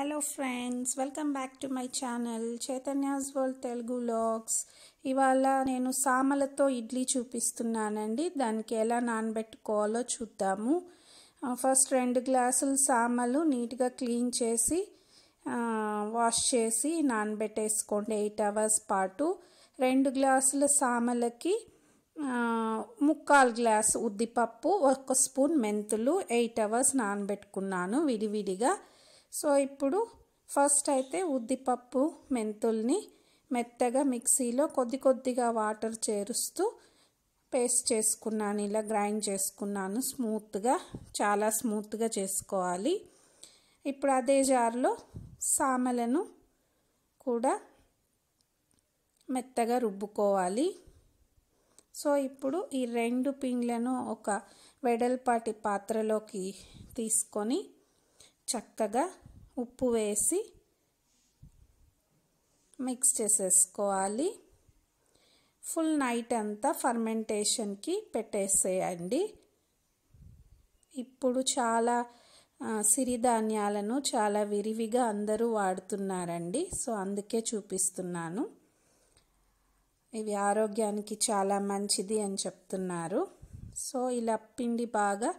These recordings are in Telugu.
hello friends welcome back to my channel Chaitanya's world Telugu logs ఇవాళ నేను సామలతో ఇడ్లీ చూపిస్తున్నానండి దానికి ఎలా నానబెట్టుకోవాలో చూద్దాము ఫస్ట్ రెండు గ్లాసులు సామలు నీట్గా క్లీన్ చేసి వాష్ చేసి నానబెట్టేసుకోండి ఎయిట్ అవర్స్ పాటు రెండు గ్లాసుల సామలకి ముక్కాలు గ్లాస్ ఉద్దిపప్పు ఒక స్పూన్ మెంతులు ఎయిట్ అవర్స్ నానబెట్టుకున్నాను విడివిడిగా సో ఇప్పుడు ఫస్ట్ అయితే ఉద్దిపప్పు మెంతుల్ని మెత్తగా మిక్సీలో కొద్ది కొద్దిగా వాటర్ చేరుస్తూ పేస్ట్ చేసుకున్నాను ఇలా గ్రైండ్ చేసుకున్నాను స్మూత్గా చాలా స్మూత్గా చేసుకోవాలి ఇప్పుడు అదే జార్లో సామెలను కూడా మెత్తగా రుబ్బుకోవాలి సో ఇప్పుడు ఈ రెండు పిండ్లను ఒక వెడల్పాటి పాత్రలోకి తీసుకొని చక్కగా ఉప్పు వేసి మిక్స్ చేసేసుకోవాలి ఫుల్ నైట్ అంతా ఫర్మెంటేషన్కి పెట్టేసేయండి ఇప్పుడు చాలా సిరిధాన్యాలను చాలా విరివిగా అందరూ వాడుతున్నారండి సో అందుకే చూపిస్తున్నాను ఇవి ఆరోగ్యానికి చాలా మంచిది అని చెప్తున్నారు సో ఇలా పిండి బాగా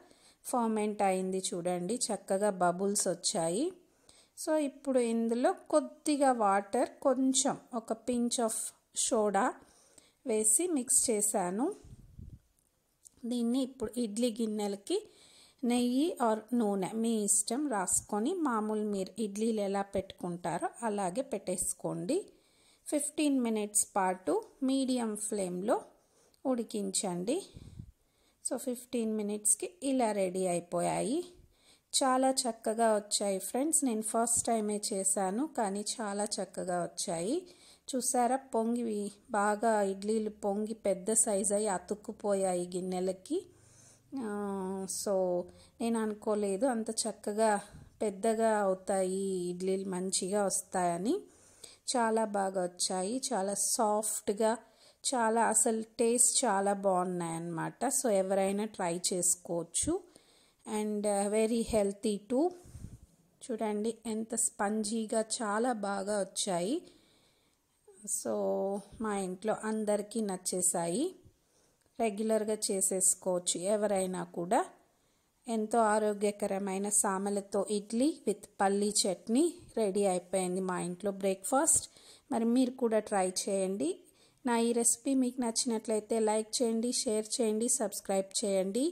ఫార్మెంట్ అయింది చూడండి చక్కగా బబుల్స్ వచ్చాయి సో ఇప్పుడు ఇందులో కొద్దిగా వాటర్ కొంచెం ఒక పించ్ ఆఫ్ సోడా వేసి మిక్స్ చేశాను దీన్ని ఇప్పుడు ఇడ్లీ గిన్నెలకి నెయ్యి ఆర్ నూనె మీ ఇష్టం రాసుకొని మామూలు మీరు ఇడ్లీలు ఎలా పెట్టుకుంటారో అలాగే పెట్టేసుకోండి ఫిఫ్టీన్ మినిట్స్ పాటు మీడియం ఫ్లేమ్లో ఉడికించండి సో ఫిఫ్టీన్ మినిట్స్కి ఇలా రెడీ అయిపోయాయి చాలా చక్కగా వచ్చాయి ఫ్రెండ్స్ నేను ఫస్ట్ టైమే చేశాను కానీ చాలా చక్కగా వచ్చాయి చూసారా పొంగి బాగా ఇడ్లీలు పొంగి పెద్ద సైజ్ అయి అతుక్కుపోయాయి గిన్నెలకి సో నేను అనుకోలేదు అంత చక్కగా పెద్దగా అవుతాయి ఇడ్లీలు మంచిగా వస్తాయని చాలా బాగా వచ్చాయి చాలా సాఫ్ట్గా చాలా అసలు టేస్ట్ చాలా బాగున్నాయి అన్నమాట సో ఎవరైనా ట్రై చేసుకోవచ్చు అండ్ వెరీ హెల్తీ టు చూడండి ఎంత స్పంజీగా చాలా బాగా వచ్చాయి సో మా ఇంట్లో అందరికీ నచ్చేసాయి రెగ్యులర్గా చేసేసుకోవచ్చు ఎవరైనా కూడా ఎంతో ఆరోగ్యకరమైన సామెలతో ఇడ్లీ విత్ పల్లీ చట్నీ రెడీ అయిపోయింది మా ఇంట్లో బ్రేక్ఫాస్ట్ మరి మీరు కూడా ట్రై చేయండి నా ఈ రెసిపీ మీకు నచ్చినట్లయితే లైక్ చేయండి షేర్ చేయండి సబ్స్క్రైబ్ చేయండి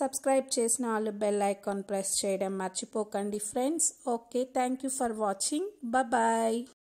సబ్స్క్రైబ్ చేసిన వాళ్ళు బెల్ ఐకాన్ ప్రెస్ చేయడం మర్చిపోకండి friends okay thank you for watching bye